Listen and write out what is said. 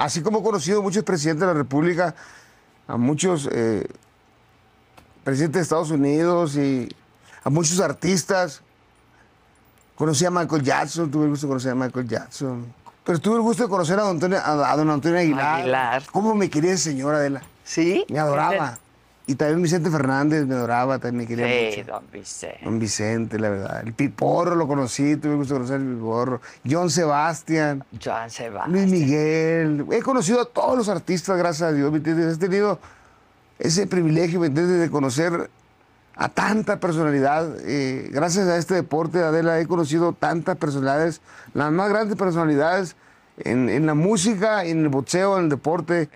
Así como he conocido a muchos presidentes de la República, a muchos eh, presidentes de Estados Unidos y a muchos artistas. Conocí a Michael Jackson, tuve el gusto de conocer a Michael Jackson. Pero tuve el gusto de conocer a don Antonio, a, don Antonio Aguilar. Aguilar. ¿Cómo me quería señora señor Adela? Sí. Me adoraba. Y también Vicente Fernández me adoraba, también me quería sí, mucho. don Vicente. Don Vicente, la verdad. El Piporro lo conocí, tuve gusto conocer el Piporro. John Sebastian John Sebastián. Luis Miguel. He conocido a todos los artistas, gracias a Dios, ¿me entiendes? He tenido ese privilegio, ¿me entiendes? De conocer a tanta personalidad. Eh, gracias a este deporte, Adela, he conocido tantas personalidades, las más grandes personalidades en, en la música, en el boxeo, en el deporte.